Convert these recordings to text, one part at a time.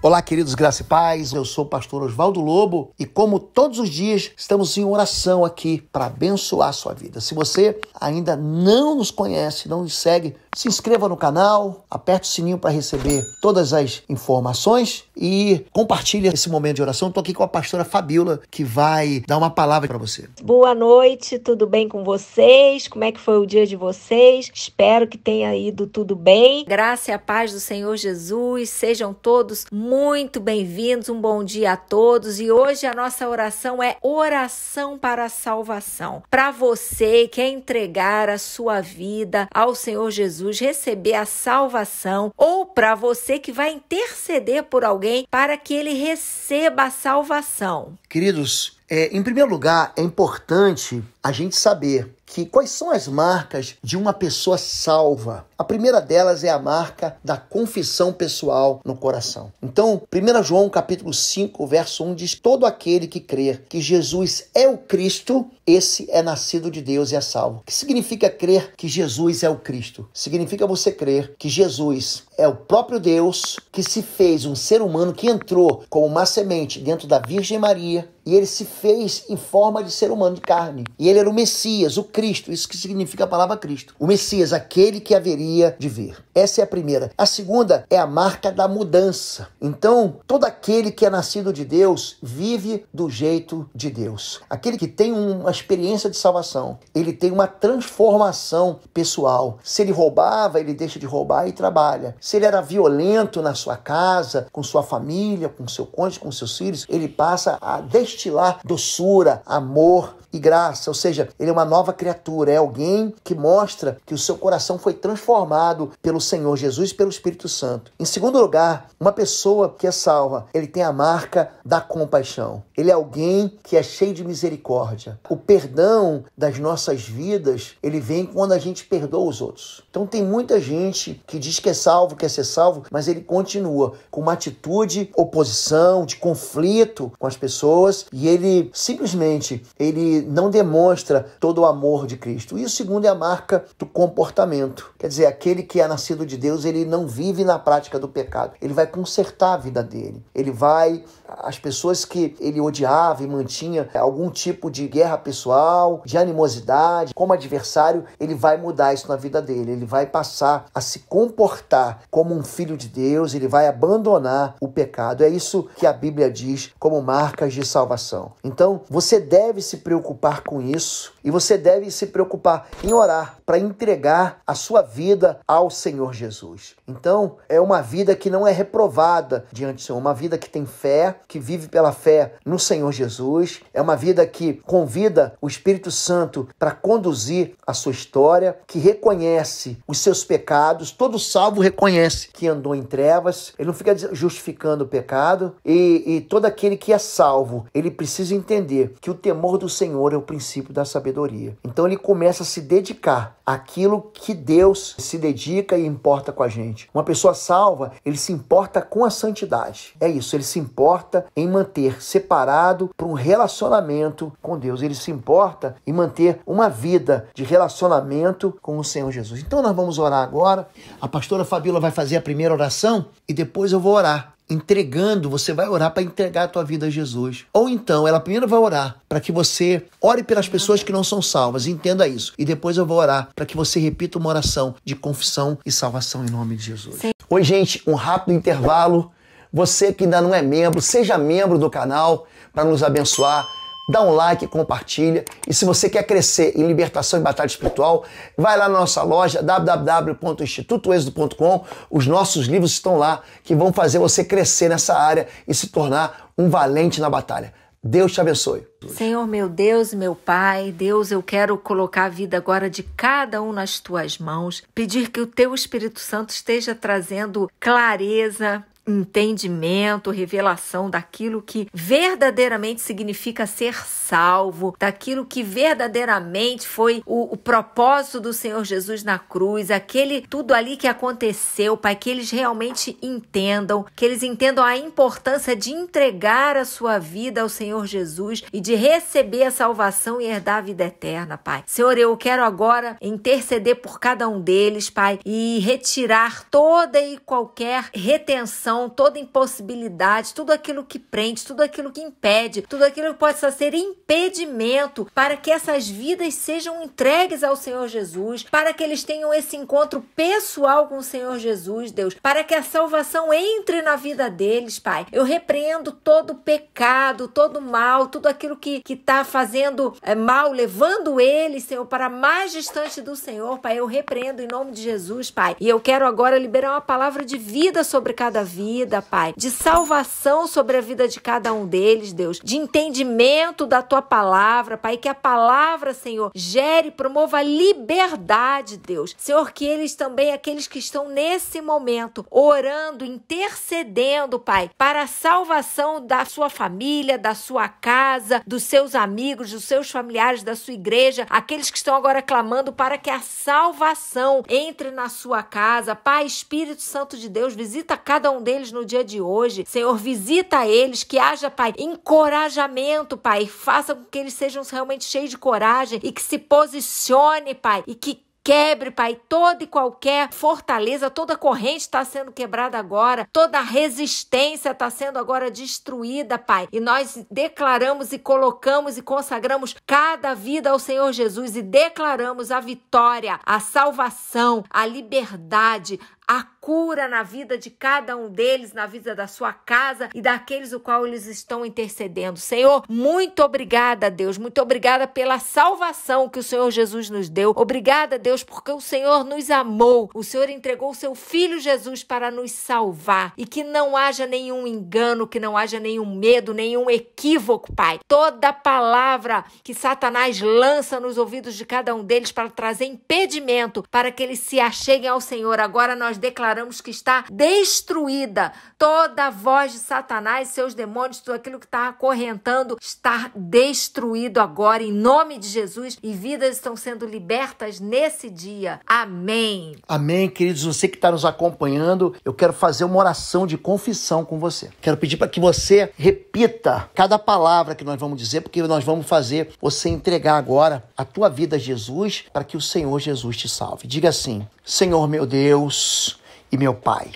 Olá, queridos graça e paz. Eu sou o pastor Oswaldo Lobo e, como todos os dias, estamos em oração aqui para abençoar a sua vida. Se você ainda não nos conhece, não nos segue, se inscreva no canal, aperte o sininho para receber todas as informações e compartilhe esse momento de oração. Estou aqui com a pastora Fabíola, que vai dar uma palavra para você. Boa noite, tudo bem com vocês? Como é que foi o dia de vocês? Espero que tenha ido tudo bem. Graça e a paz do Senhor Jesus. Sejam todos muito muito bem-vindos, um bom dia a todos e hoje a nossa oração é oração para a salvação. Para você que é entregar a sua vida ao Senhor Jesus, receber a salvação, ou para você que vai interceder por alguém para que ele receba a salvação. Queridos, é, em primeiro lugar, é importante a gente saber que quais são as marcas de uma pessoa salva. A primeira delas é a marca da confissão pessoal no coração. Então, 1 João capítulo 5, verso 1 diz: "Todo aquele que crer que Jesus é o Cristo, esse é nascido de Deus e é salvo". O que significa crer que Jesus é o Cristo? Significa você crer que Jesus é o próprio Deus que se fez um ser humano que entrou como uma semente dentro da Virgem Maria e ele se fez em forma de ser humano de carne. E ele era o Messias, o Cristo, isso que significa a palavra Cristo. O Messias, aquele que haveria de vir. Essa é a primeira. A segunda é a marca da mudança. Então, todo aquele que é nascido de Deus vive do jeito de Deus. Aquele que tem uma experiência de salvação, ele tem uma transformação pessoal. Se ele roubava, ele deixa de roubar e trabalha. Se ele era violento na sua casa, com sua família, com seu cônjuge, com seus filhos, ele passa a destilar doçura, amor, e graça, ou seja, ele é uma nova criatura, é alguém que mostra que o seu coração foi transformado pelo Senhor Jesus e pelo Espírito Santo. Em segundo lugar, uma pessoa que é salva, ele tem a marca da compaixão. Ele é alguém que é cheio de misericórdia. O perdão das nossas vidas, ele vem quando a gente perdoa os outros. Então tem muita gente que diz que é salvo, quer ser salvo, mas ele continua com uma atitude de oposição, de conflito com as pessoas e ele simplesmente ele não demonstra todo o amor de Cristo. E o segundo é a marca do comportamento. Quer dizer, aquele que é nascido de Deus, ele não vive na prática do pecado. Ele vai consertar a vida dele. Ele vai as pessoas que ele odiava e mantinha algum tipo de guerra pessoal, de animosidade, como adversário, ele vai mudar isso na vida dele. Ele vai passar a se comportar como um filho de Deus, ele vai abandonar o pecado. É isso que a Bíblia diz como marcas de salvação. Então, você deve se preocupar preocupar com isso e você deve se preocupar em orar para entregar a sua vida ao Senhor Jesus. Então, é uma vida que não é reprovada diante do Senhor, uma vida que tem fé, que vive pela fé no Senhor Jesus, é uma vida que convida o Espírito Santo para conduzir a sua história, que reconhece os seus pecados, todo salvo reconhece que andou em trevas, ele não fica justificando o pecado e, e todo aquele que é salvo, ele precisa entender que o temor do Senhor Senhor é o princípio da sabedoria. Então ele começa a se dedicar àquilo que Deus se dedica e importa com a gente. Uma pessoa salva, ele se importa com a santidade. É isso, ele se importa em manter separado para um relacionamento com Deus. Ele se importa em manter uma vida de relacionamento com o Senhor Jesus. Então nós vamos orar agora. A pastora Fabíola vai fazer a primeira oração e depois eu vou orar entregando, você vai orar para entregar a tua vida a Jesus. Ou então, ela primeiro vai orar para que você ore pelas pessoas que não são salvas, entenda isso. E depois eu vou orar para que você repita uma oração de confissão e salvação em nome de Jesus. Sim. Oi, gente, um rápido intervalo. Você que ainda não é membro, seja membro do canal para nos abençoar dá um like, compartilha. E se você quer crescer em libertação e batalha espiritual, vai lá na nossa loja www.institutoexodo.com. Os nossos livros estão lá que vão fazer você crescer nessa área e se tornar um valente na batalha. Deus te abençoe. Senhor meu Deus, meu Pai, Deus, eu quero colocar a vida agora de cada um nas tuas mãos, pedir que o teu Espírito Santo esteja trazendo clareza, entendimento, revelação daquilo que verdadeiramente significa ser salvo, daquilo que verdadeiramente foi o, o, propósito do Senhor Jesus na cruz, aquele tudo ali que aconteceu, Pai, que eles realmente entendam, que eles entendam a importância de entregar a sua vida ao Senhor Jesus e de receber a salvação e herdar a vida eterna, Pai. Senhor, eu quero agora interceder por cada um deles, Pai, e retirar toda e qualquer retenção toda impossibilidade, tudo aquilo que prende, tudo aquilo que impede, tudo aquilo que possa ser impedimento para que essas vidas sejam entregues ao Senhor Jesus, para que eles tenham esse encontro pessoal com o Senhor Jesus, Deus, para que a salvação entre na vida deles, Pai. Eu repreendo todo pecado, todo mal, tudo aquilo que está fazendo é, mal, levando eles, Senhor, para mais distante do Senhor, Pai. Eu repreendo em nome de Jesus, Pai. E eu quero agora liberar uma palavra de vida sobre cada vida vida, Pai, de salvação sobre a vida de cada um deles, Deus, de entendimento da tua palavra, Pai, que a palavra, Senhor, gere e promova liberdade, Deus. Senhor, que eles também, aqueles que estão nesse momento orando, intercedendo, Pai, para a salvação da sua família, da sua casa, dos seus amigos, dos seus familiares, da sua igreja, aqueles que estão agora clamando para que a salvação entre na sua casa. Pai, Espírito Santo de Deus, visita cada um deles no dia de hoje. Senhor, visita eles, que haja, Pai, encorajamento, Pai. Faça com que eles sejam realmente cheios de coragem e que se posicione, Pai, e que quebre, Pai, toda e qualquer fortaleza, toda corrente está sendo quebrada agora, toda resistência está sendo agora destruída, Pai. E nós declaramos e colocamos e consagramos cada vida ao Senhor Jesus e declaramos a vitória, a salvação, a liberdade, a cura na vida de cada um deles, na vida da sua casa e daqueles o qual eles estão intercedendo. Senhor, muito obrigada, Deus, muito obrigada pela salvação que o Senhor Jesus nos deu. Obrigada, Deus, porque o Senhor nos amou. O Senhor entregou o seu filho Jesus para nos salvar e que não haja nenhum engano, que não haja nenhum medo, nenhum equívoco, Pai. Toda palavra que Satanás lança nos ouvidos de cada um deles para trazer impedimento para que eles se acheguem ao Senhor. Agora nós declaramos que está destruída toda voz de Satanás, seus demônios, tudo aquilo que está acorrentando está destruído agora em nome de Jesus e vidas estão sendo libertas nesse dia. Amém. Amém, queridos. Você que está nos acompanhando, eu quero fazer uma oração de confissão com você. Quero pedir para que você repita cada palavra que nós vamos dizer, porque nós vamos fazer você entregar agora a tua vida a Jesus para que o Senhor Jesus te salve. Diga assim: Senhor meu Deus e meu Pai,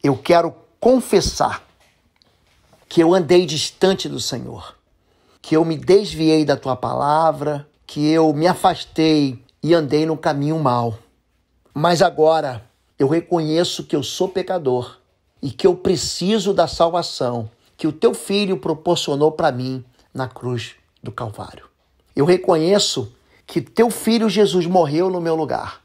eu quero confessar que eu andei distante do Senhor, que eu me desviei da tua palavra, que eu me afastei e andei no caminho mau. Mas agora eu reconheço que eu sou pecador e que eu preciso da salvação que o teu filho proporcionou para mim na cruz do Calvário. Eu reconheço que teu filho Jesus morreu no meu lugar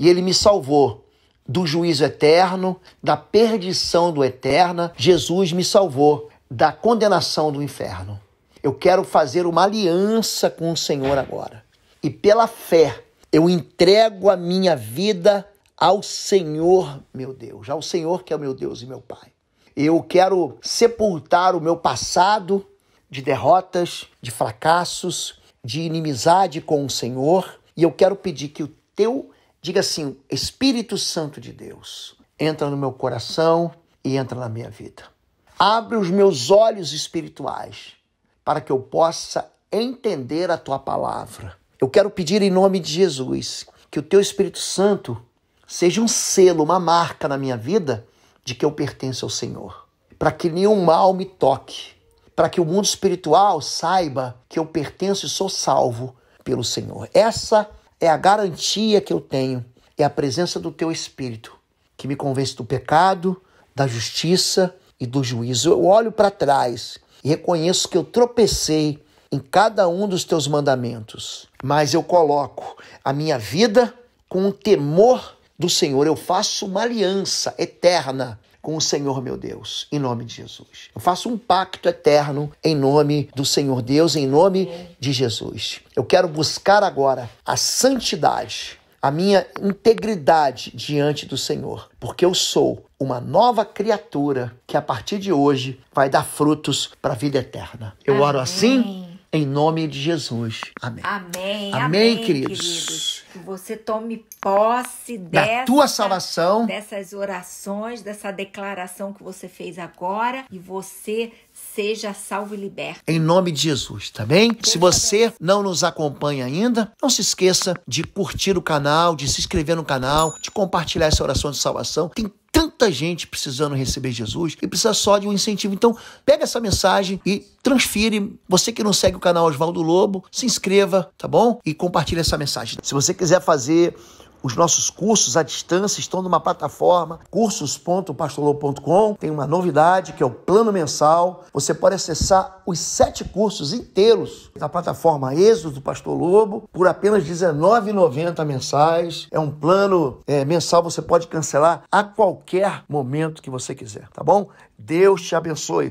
e ele me salvou do juízo eterno, da perdição do eterna. Jesus me salvou da condenação do inferno. Eu quero fazer uma aliança com o Senhor agora. E pela fé, eu entrego a minha vida ao Senhor, meu Deus, ao Senhor que é o meu Deus e meu Pai. Eu quero sepultar o meu passado de derrotas, de fracassos, de inimizade com o Senhor, e eu quero pedir que o teu Diga assim: Espírito Santo de Deus, entra no meu coração e entra na minha vida. Abre os meus olhos espirituais para que eu possa entender a tua palavra. Eu quero pedir em nome de Jesus que o teu Espírito Santo seja um selo, uma marca na minha vida de que eu pertenço ao Senhor, para que nenhum mal me toque, para que o mundo espiritual saiba que eu pertenço e sou salvo pelo Senhor. Essa é a garantia que eu tenho, é a presença do teu Espírito que me convence do pecado, da justiça e do juízo. Eu olho para trás e reconheço que eu tropecei em cada um dos teus mandamentos, mas eu coloco a minha vida com o temor do Senhor. Eu faço uma aliança eterna com o Senhor meu Deus, em nome de Jesus. Eu faço um pacto eterno em nome do Senhor Deus, em nome de Jesus. Eu quero buscar agora a santidade, a minha integridade diante do Senhor, porque eu sou uma nova criatura que a partir de hoje vai dar frutos para a vida eterna. Eu Amém. oro assim em nome de Jesus. Amém. Amém, Amém, Amém queridos. queridos. Que você tome posse da dessa, tua salvação, dessas orações, dessa declaração que você fez agora e você seja salvo e liberto. Em nome de Jesus, tá bem? Deus se você não nos acompanha ainda, não se esqueça de curtir o canal, de se inscrever no canal, de compartilhar essa oração de salvação. Tem tanta gente precisando receber Jesus e precisa só de um incentivo. Então, pega essa mensagem e transfire. Você que não segue o canal Oswaldo Lobo, se inscreva, tá bom? E compartilhe essa mensagem. Se você quiser fazer os nossos cursos à distância estão numa plataforma cursos.pastorlou.com. Tem uma novidade que é o plano mensal. Você pode acessar os sete cursos inteiros da plataforma Êxodo do Pastor Lobo por apenas R$19,90 mensais. É um plano é, mensal, você pode cancelar a qualquer momento que você quiser, tá bom? Deus te abençoe.